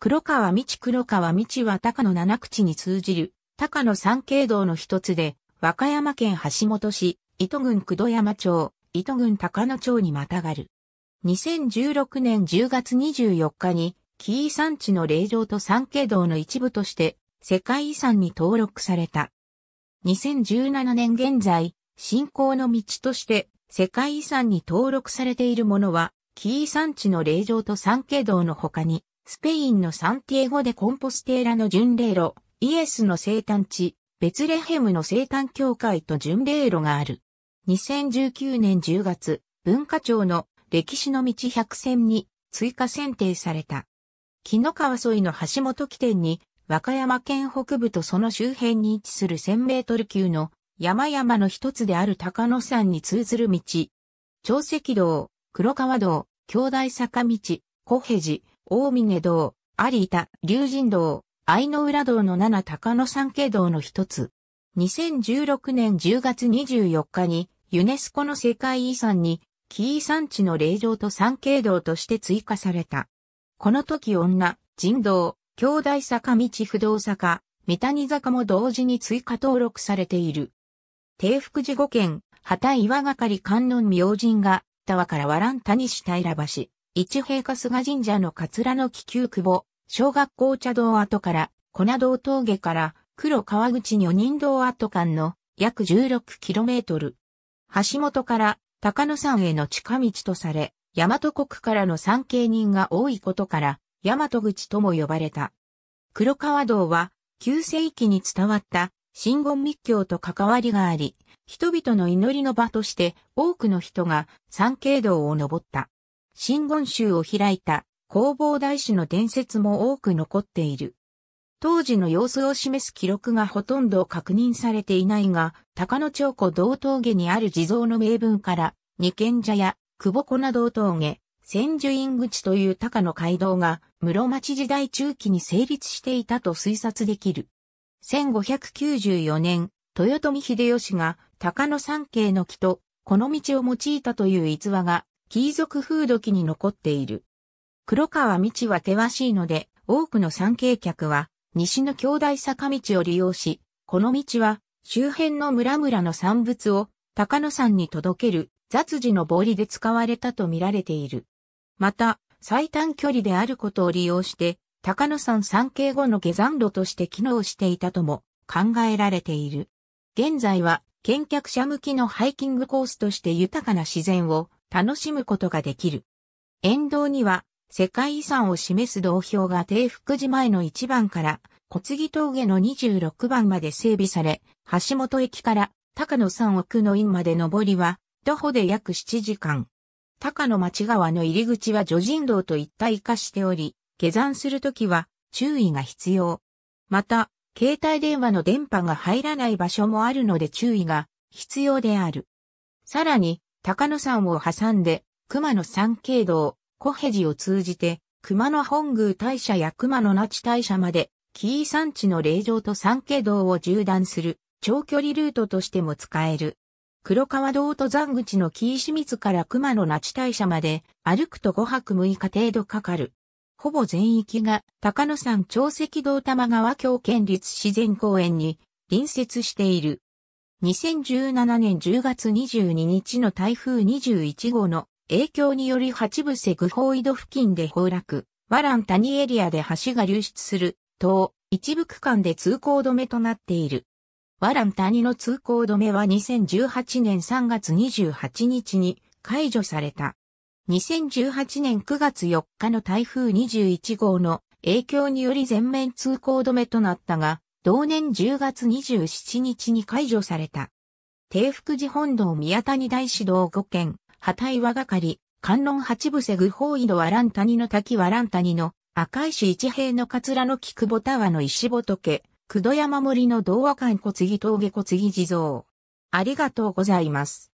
黒川道黒川道は高野七口に通じる高野三景道の一つで、和歌山県橋本市、糸郡久戸山町、糸郡高野町にまたがる。2016年10月24日に、紀伊山地の霊場と三景道の一部として、世界遺産に登録された。2017年現在、信仰の道として世界遺産に登録されているものは、紀伊山地の霊場と三景道の他に、スペインのサンティエゴでコンポステーラの巡礼路、イエスの生誕地、ベツレヘムの生誕教会と巡礼路がある。2019年10月、文化庁の歴史の道100選に追加選定された。木の川沿いの橋本起点に、和歌山県北部とその周辺に位置する1000メートル級の山々の一つである高野山に通ずる道。長石道、黒川道、京大坂道、小平寺、大峰堂、有田、龍神堂、愛の浦堂の七高野山系堂の一つ。2016年10月24日に、ユネスコの世界遺産に、紀伊山地の霊場と山系堂として追加された。この時女、神道、兄弟坂道不動坂、三谷坂も同時に追加登録されている。定福寺五県、旗岩がかり観音明神が、田和から和蘭谷下平橋。一平家菅神社のカツラの気球久保、小学校茶道跡から、粉道峠から、黒川口女人道跡間の約 16km。橋本から高野山への近道とされ、大和国からの参詣人が多いことから、大和口とも呼ばれた。黒川道は、旧世紀に伝わった真言密教と関わりがあり、人々の祈りの場として多くの人が参詣道を登った。真言宗を開いた弘法大師の伝説も多く残っている。当時の様子を示す記録がほとんど確認されていないが、高野町湖道峠にある地蔵の名文から、二軒茶屋、久保粉道峠、千住院口という高野街道が室町時代中期に成立していたと推察できる。1594年、豊臣秀吉が高野山系の木とこの道を用いたという逸話が貴族風土記に残っている。黒川道は険しいので、多くの参詣客は、西の兄弟坂道を利用し、この道は、周辺の村々の産物を、高野山に届ける、雑事のりで使われたと見られている。また、最短距離であることを利用して、高野山参詣後の下山路として機能していたとも考えられている。現在は、見客者向きのハイキングコースとして豊かな自然を楽しむことができる。沿道には世界遺産を示す道標が定福寺前の1番から小杉峠の26番まで整備され、橋本駅から高野山奥の院まで登りは徒歩で約7時間。高野町川の入り口は女人道と一体化しており、下山するときは注意が必要。また、携帯電話の電波が入らない場所もあるので注意が必要である。さらに、高野山を挟んで、熊野山景道、小平寺を通じて、熊野本宮大社や熊野那智大社まで、紀伊山地の霊場と山景道を縦断する、長距離ルートとしても使える。黒川道と山口の紀伊清水から熊野那智大社まで、歩くと5泊6日程度かかる。ほぼ全域が高野山長石道玉川峡県立自然公園に隣接している。2017年10月22日の台風21号の影響により八部瀬グホイド付近で崩落、ワラン谷エリアで橋が流出する、等、一部区間で通行止めとなっている。ワラン谷の通行止めは2018年3月28日に解除された。2018年9月4日の台風21号の影響により全面通行止めとなったが、同年10月27日に解除された。定福寺本堂宮谷大師堂5軒、破対和がかり、観論八部瀬具法井戸和ん谷の滝和ん谷の赤石一平の桂の菊母田和の石仏、九度山森の童話館小次峠小次地蔵。ありがとうございます。